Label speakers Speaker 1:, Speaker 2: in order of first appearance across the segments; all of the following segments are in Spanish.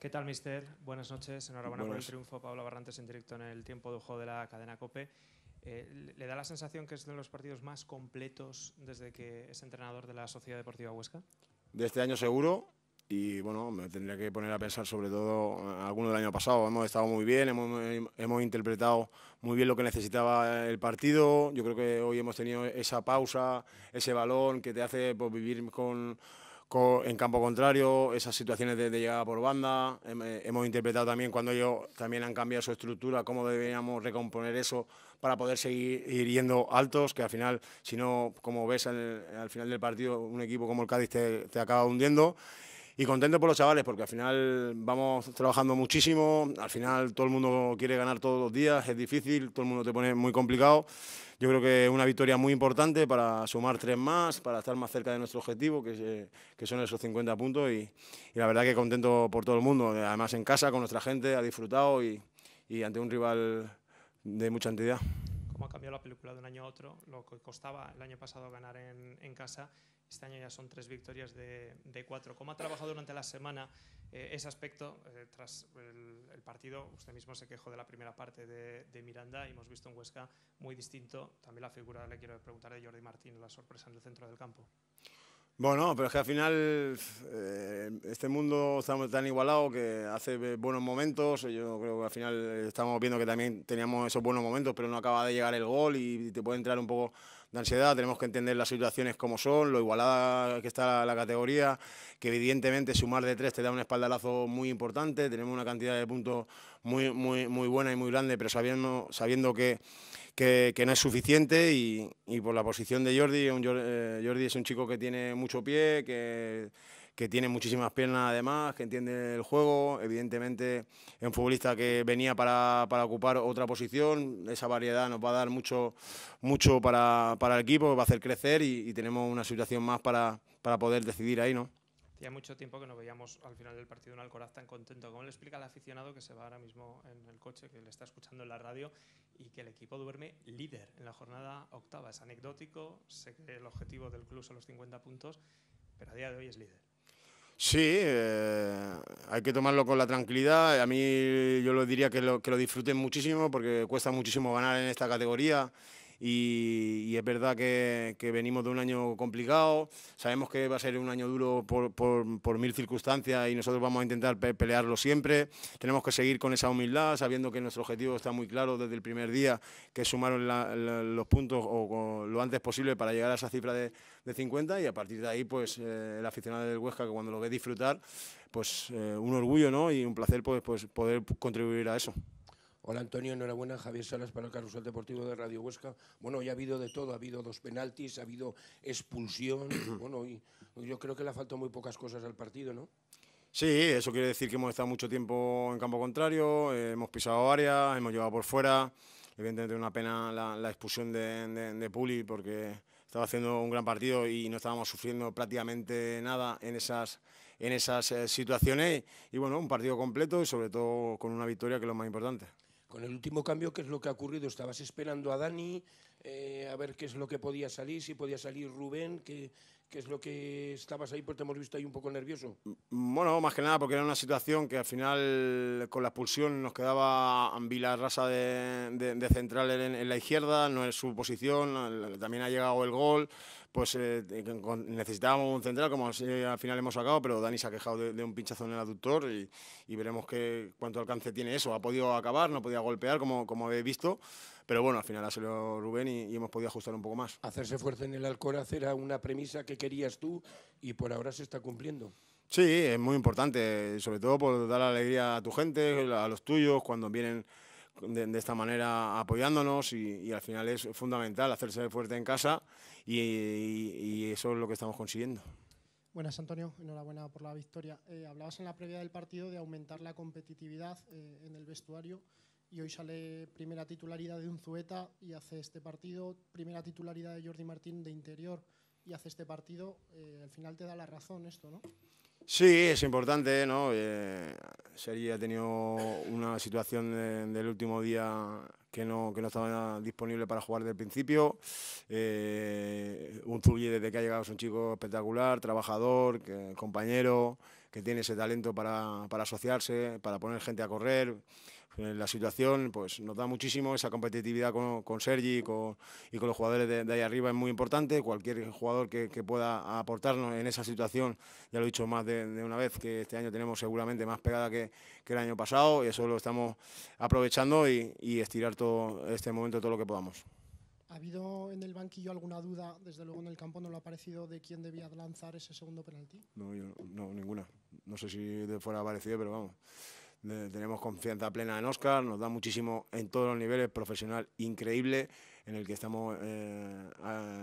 Speaker 1: ¿Qué tal, mister? Buenas noches. Enhorabuena por el triunfo. Pablo Barrantes en directo en el tiempo de juego de la cadena COPE. Eh, ¿Le da la sensación que es de los partidos más completos desde que es entrenador de la Sociedad Deportiva Huesca?
Speaker 2: De este año seguro. Y bueno, me tendría que poner a pensar sobre todo eh, alguno del año pasado. Hemos estado muy bien, hemos, interpretado muy bien lo que necesitaba el partido. Yo creo que hoy hemos tenido esa pausa, ese balón que te hace pues, vivir con en campo contrario, esas situaciones de, llegada por banda. Eh, hemos interpretado también cuando ellos también han cambiado su estructura, cómo deberíamos recomponer eso para poder seguir yendo altos, que al final, si no, como ves al, final del partido, un equipo como el Cádiz te, te acaba hundiendo y contento por los chavales, porque al final vamos trabajando muchísimo, al final todo el mundo quiere ganar todos los días, es difícil, todo el mundo te pone muy complicado. Yo creo que es una victoria muy importante para sumar tres más, para estar más cerca de nuestro objetivo, que, eh, son esos 50 puntos, y, la verdad que contento por todo el mundo, además en casa, con nuestra gente, ha disfrutado y, ante un rival de mucha entidad.
Speaker 1: ¿Cómo ha cambiado la película de un año a otro? Lo que costaba el año pasado ganar en, en casa este año ya son tres victorias de, cuatro. ¿Cómo ha trabajado durante la semana eh, ese aspecto? Eh, tras el, partido, usted mismo se quejó de la primera parte de, Miranda y hemos visto un Huesca muy distinto. También la figura, le quiero preguntar, de Jordi Martín, la sorpresa en el centro del campo.
Speaker 2: Bueno, pero es que al final eh, este mundo estamos tan igualado que hace buenos momentos. Yo creo que al final estamos viendo que también teníamos esos buenos momentos, pero no acaba de llegar el gol y te puede entrar un poco de ansiedad, tenemos que entender las situaciones como son, lo igualada que está la categoría, que evidentemente sumar de tres te da un espaldalazo muy importante, tenemos una cantidad de puntos muy, muy, muy buena y muy grande, pero sabiendo, sabiendo que, que, no es suficiente y, por la posición de Jordi, eh, Jordi es un chico que tiene mucho pie, que que tiene muchísimas piernas además, que entiende el juego, evidentemente es un futbolista que venía para, para ocupar otra posición, esa variedad nos va a dar mucho, mucho para, para el equipo, va a hacer crecer y, tenemos una situación más para, para poder decidir ahí, ¿no?
Speaker 1: Hacía mucho tiempo que no veíamos al final del partido un Alcoraz tan contento. ¿Cómo le explica al aficionado que se va ahora mismo en el coche, que le está escuchando en la radio y que el equipo duerme líder en la jornada octava? Es anecdótico, sé que el objetivo del club son los 50 puntos, pero a día de hoy es líder.
Speaker 2: Sí, eh, hay que tomarlo con la tranquilidad. A mí yo lo diría que lo, que lo disfruten muchísimo porque cuesta muchísimo ganar en esta categoría y, es verdad que, venimos de un año complicado, sabemos que va a ser un año duro por, mil circunstancias y nosotros vamos a intentar pelearlo siempre, tenemos que seguir con esa humildad, sabiendo que nuestro objetivo está muy claro desde el primer día, que sumaron los puntos lo antes posible para llegar a esa cifra de, 50 y a partir de ahí pues eh, el aficionado del Huesca que cuando lo ve disfrutar, pues eh, un orgullo ¿no? y un placer pues, pues poder contribuir a eso. Hola Antonio, enhorabuena. Javier Salas para el Carrusel Deportivo de Radio Huesca. Bueno, ya ha habido de todo, ha habido dos penaltis, ha habido expulsión. bueno, y yo creo que le ha faltado muy pocas cosas al partido, ¿no? Sí, eso quiere decir que hemos estado mucho tiempo en campo contrario, eh, hemos pisado áreas, hemos llevado por fuera. Evidentemente una pena la, expulsión de, Puli porque estaba haciendo un gran partido y no estábamos sufriendo prácticamente nada en esas, en esas eh, situaciones. y bueno, un partido completo y sobre todo con una victoria que es lo más importante con el último cambio, ¿qué es lo que ha ocurrido? Estabas esperando a Dani, eh, a ver qué es lo que podía salir, si podía salir Rubén, qué, qué es lo que estabas ahí, porque te hemos visto ahí un poco nervioso. Bueno, más que nada porque era una situación que al final con la expulsión nos quedaba Vila Rasa de, de, central en, en, la izquierda, no es su posición, también ha llegado el gol pues eh, necesitábamos un central, como eh, al final hemos sacado, pero Dani se ha quejado de, un pinchazo en el aductor y, veremos qué, cuánto alcance tiene eso. Ha podido acabar, no podía golpear, como, como he visto, pero bueno, al final ha salido Rubén y, hemos podido ajustar un poco más. Hacerse fuerza en el Alcoraz era una premisa que querías tú y por ahora se está cumpliendo. Sí, es muy importante, sobre todo por dar alegría a tu gente, a los tuyos, cuando vienen de, esta manera apoyándonos y, y, al final es fundamental hacerse fuerte en casa y, y, eso es lo que estamos consiguiendo.
Speaker 3: Buenas, Antonio. Enhorabuena por la victoria. Eh, hablabas en la previa del partido de aumentar la competitividad eh, en el vestuario y hoy sale primera titularidad de Unzueta y hace este partido, primera titularidad de Jordi Martín de interior y hace este partido. Eh, al final te da la razón esto, ¿no?
Speaker 2: Sí, es importante, ¿no? Eh, Sergi ha tenido una situación del último día que no, que no estaba disponible para jugar desde el principio. Eh, un Zulli desde que ha llegado es un chico espectacular, trabajador, compañero, que tiene ese talento para, para asociarse, para poner gente a correr. Eh, la situación pues, nos da muchísimo, esa competitividad con, con Sergi y con, los jugadores de, ahí arriba es muy importante, cualquier jugador que, pueda aportarnos en esa situación, ya lo he dicho más de, una vez, que este año tenemos seguramente más pegada que, el año pasado y eso lo estamos aprovechando y, estirar todo este momento todo lo que podamos.
Speaker 3: ¿Ha habido en el banquillo alguna duda, desde luego en el campo no lo ha parecido, de quién debía lanzar ese segundo penalti?
Speaker 2: No, ninguna. No sé si fuera parecido, pero vamos tenemos confianza plena en Oscar, nos da muchísimo en todos los niveles, profesional increíble, en el que estamos eh,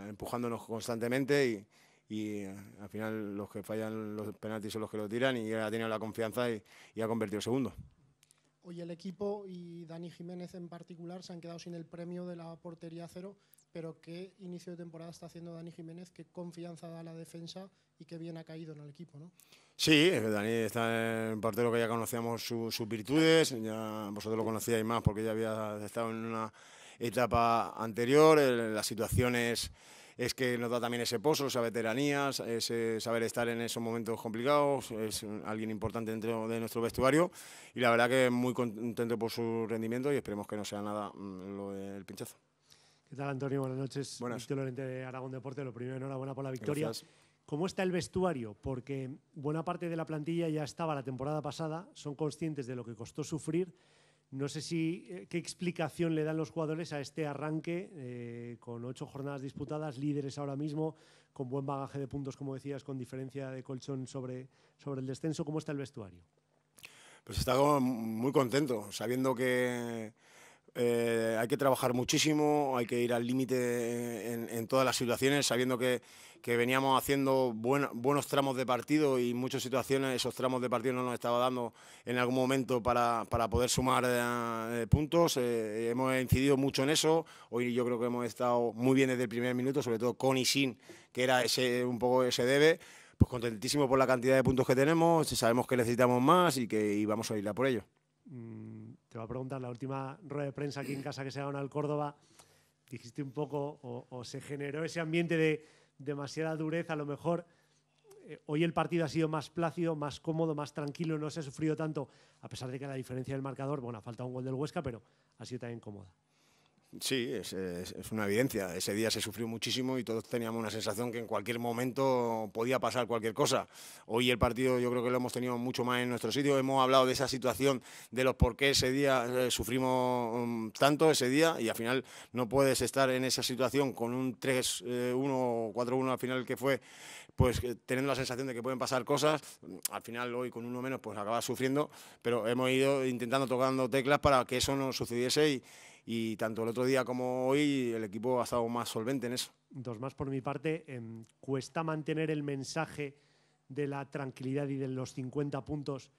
Speaker 2: empujándonos constantemente y, eh, al final los que fallan los penaltis son los que lo tiran y ha tenido la confianza y, ha convertido segundo.
Speaker 3: Hoy el equipo y Dani Jiménez en particular se han quedado sin el premio de la portería cero, pero qué inicio de temporada está haciendo Dani Jiménez, qué confianza da la defensa y qué bien ha caído en el equipo,
Speaker 2: Sí, Dani está en portero que ya conocíamos sus virtudes, ya vosotros lo conocíais más porque ya había estado en una etapa anterior, las situaciones es que nos da también ese pozo, esa veteranía, ese saber estar en esos momentos complicados, es alguien importante dentro de nuestro vestuario y la verdad que muy contento por su rendimiento y esperemos que no sea nada mm, lo del pinchazo.
Speaker 3: ¿Qué tal, Antonio? Buenas noches. Buenas. Víctor Lorente de Aragón Deporte. Lo primero, enhorabuena por la victoria. Gracias. ¿Cómo está el vestuario? Porque buena parte de la plantilla ya estaba la temporada pasada, son conscientes de lo que costó sufrir. No sé si eh, qué explicación le dan los jugadores a este arranque eh, con ocho jornadas disputadas, líderes ahora mismo, con buen bagaje de puntos, como decías, con diferencia de colchón sobre, sobre el descenso. ¿Cómo está el vestuario?
Speaker 2: Pues estado muy contento, sabiendo que eh, hay que trabajar muchísimo, hay que ir al límite en, todas las situaciones, sabiendo que que veníamos haciendo buenos tramos de partido y muchas situaciones esos tramos de partido no nos estaba dando en algún momento para, poder sumar eh, eh, puntos. Eh, hemos incidido mucho en eso. Hoy yo creo que hemos estado muy bien desde el primer minuto, sobre todo con y sin, que era ese, un poco ese debe. Pues contentísimo por la cantidad de puntos que tenemos, sabemos que necesitamos más y que y vamos a ir por ello.
Speaker 3: Mm, te va a preguntar, la última rueda de prensa aquí en casa que se ha en al Córdoba, dijiste un poco o, se generó ese ambiente de demasiada dureza, a lo mejor eh, hoy el partido ha sido más plácido, más cómodo, más tranquilo, no se ha sufrido tanto, a pesar de que la diferencia del marcador, bueno, ha faltado un gol del Huesca, pero ha sido también cómoda.
Speaker 2: Sí, es, una evidencia. Ese día se sufrió muchísimo y todos teníamos una sensación que en cualquier momento podía pasar cualquier cosa. Hoy el partido yo creo que lo hemos tenido mucho más en nuestro sitio. Hemos hablado de esa situación, de los por qué ese día eh, sufrimos mm, tanto ese día y al final no puedes estar en esa situación con un 3-1 o 4-1 al final que fue, pues eh, teniendo la sensación de que pueden pasar cosas. Mm, al final hoy con uno menos pues acabas sufriendo, pero hemos ido intentando tocando teclas para que eso no sucediese y y tanto el otro día como hoy el equipo ha estado más solvente en eso.
Speaker 3: Dos más por mi parte, em, cuesta mantener el mensaje de la tranquilidad y de los 50 puntos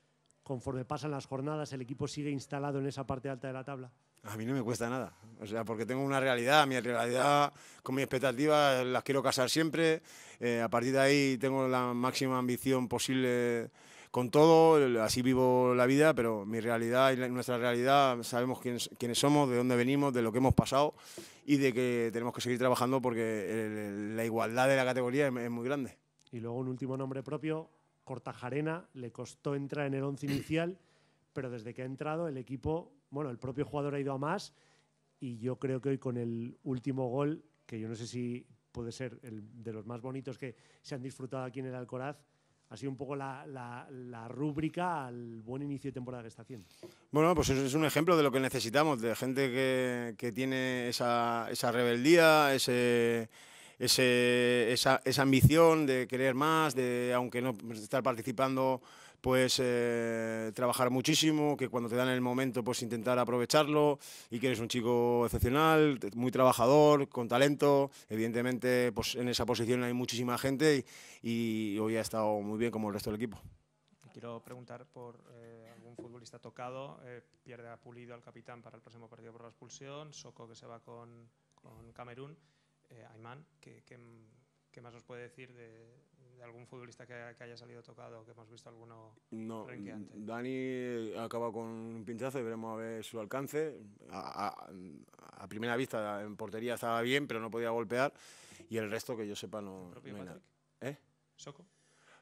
Speaker 3: conforme pasan las jornadas, el equipo sigue instalado en esa parte alta de la tabla.
Speaker 2: A mí no me cuesta nada, o sea, porque tengo una realidad, mi realidad con mis expectativas las quiero casar siempre, eh, a partir de ahí tengo la máxima ambición posible con todo, así vivo la vida, pero mi realidad y nuestra realidad sabemos quiénes, somos, de dónde venimos, de lo que hemos pasado y de que tenemos que seguir trabajando porque la igualdad de la categoría es, muy grande. Y luego un último nombre propio,
Speaker 3: Cortajarena, le costó entrar en el once inicial, pero desde que ha entrado el equipo, bueno, el propio jugador ha ido a más y yo creo que hoy con el último gol, que yo no sé si puede ser el de los más bonitos que se han disfrutado aquí en el Alcoraz, ha sido un poco la, rúbrica al buen inicio de temporada
Speaker 2: que está haciendo. Bueno, pues es un ejemplo de lo que necesitamos, de gente que, tiene esa, rebeldía, ese, esa, esa ambición de querer más, de aunque no estar participando pues trabajar muchísimo, que cuando te dan el momento pues intentar aprovecharlo y que eres un chico excepcional, muy trabajador, con talento. Evidentemente pues en esa posición hay muchísima gente y, hoy ha estado muy bien como el resto del equipo.
Speaker 1: Quiero preguntar por eh, algún futbolista tocado. Eh, pierde a Pulido al capitán para el próximo partido por la expulsión. Soco que se va con, con Camerún. Ayman, ¿qué, qué, más nos puede decir de, de algún futbolista que, haya salido tocado, que hemos visto alguno
Speaker 2: no, mm, Dani acaba con un pinchazo y veremos a ver su alcance. A, primera vista en portería estaba bien, pero no podía golpear. Y el resto, que yo sepa, no, ¿Eh? ¿Soco?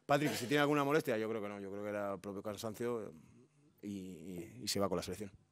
Speaker 2: Patrick, si tiene alguna molestia, yo creo que no. Yo creo que era propio cansancio eh, y se va con la selección.